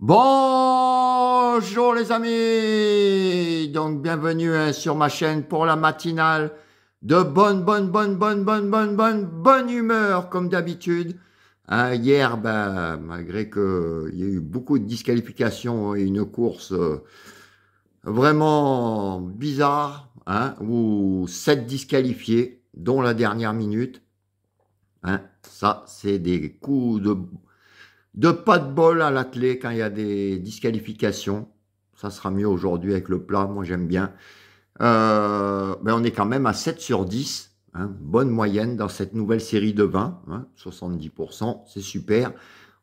Bonjour les amis Donc bienvenue hein, sur ma chaîne pour la matinale de bonne, bonne, bonne, bonne, bonne, bonne, bonne, bonne humeur comme d'habitude. Hein, hier, ben, malgré qu'il euh, y a eu beaucoup de disqualifications et une course euh, vraiment bizarre, hein, où sept disqualifiés, dont la dernière minute. Hein, ça, c'est des coups de de pas de bol à l'athlé quand il y a des disqualifications. Ça sera mieux aujourd'hui avec le plat, moi j'aime bien. Euh, ben on est quand même à 7 sur 10, hein. bonne moyenne dans cette nouvelle série de 20, 70%, hein. c'est super.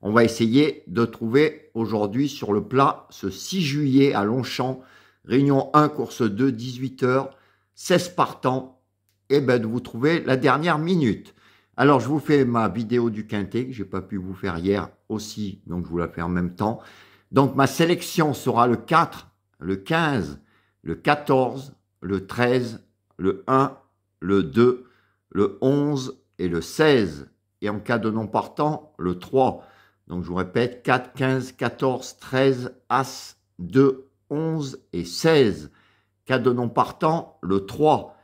On va essayer de trouver aujourd'hui sur le plat ce 6 juillet à Longchamp, réunion 1, course 2, 18h, 16 partants, et eh ben de vous trouver la dernière minute. Alors, je vous fais ma vidéo du quintet que j'ai pas pu vous faire hier aussi, donc je vous la fais en même temps. Donc, ma sélection sera le 4, le 15, le 14, le 13, le 1, le 2, le 11 et le 16. Et en cas de non partant, le 3. Donc, je vous répète, 4, 15, 14, 13, As, 2, 11 et 16. Cas de non partant, le 3.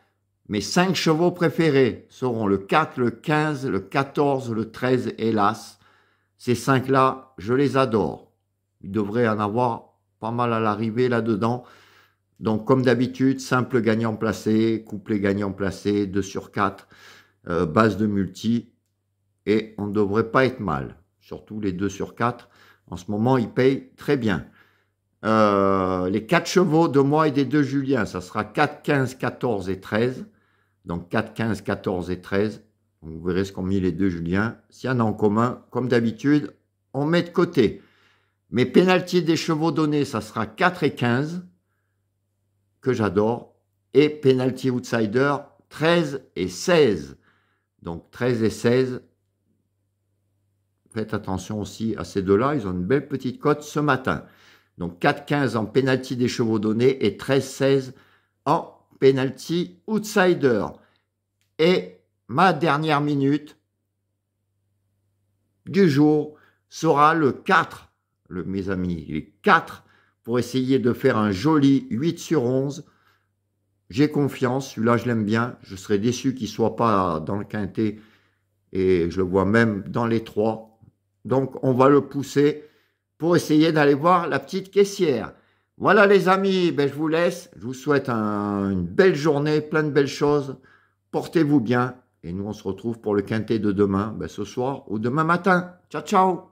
Mes cinq chevaux préférés seront le 4, le 15, le 14, le 13 Hélas, Ces cinq-là, je les adore. Il devrait en avoir pas mal à l'arrivée là-dedans. Donc, comme d'habitude, simple gagnant placé, couplet gagnant placé, 2 sur 4, euh, base de multi. Et on ne devrait pas être mal. Surtout les 2 sur 4. En ce moment, ils payent très bien. Euh, les 4 chevaux de moi et des deux Julien, ça sera 4, 15, 14 et 13. Donc 4, 15, 14 et 13. Vous verrez ce qu'ont mis les deux Julien. S'il y en a en commun, comme d'habitude, on met de côté. Mais pénalty des chevaux donnés, ça sera 4 et 15, que j'adore. Et pénalty outsider, 13 et 16. Donc 13 et 16. Faites attention aussi à ces deux-là. Ils ont une belle petite cote ce matin. Donc 4-15 en pénalty des chevaux donnés et 13-16 en penalty outsider. Et ma dernière minute du jour sera le 4, mes amis, les 4 pour essayer de faire un joli 8 sur 11. J'ai confiance, celui-là je l'aime bien. Je serais déçu qu'il ne soit pas dans le quintet et je le vois même dans les 3. Donc on va le pousser pour essayer d'aller voir la petite caissière. Voilà les amis, ben, je vous laisse. Je vous souhaite une belle journée, plein de belles choses. Portez-vous bien. Et nous, on se retrouve pour le quintet de demain, ben, ce soir ou demain matin. Ciao, ciao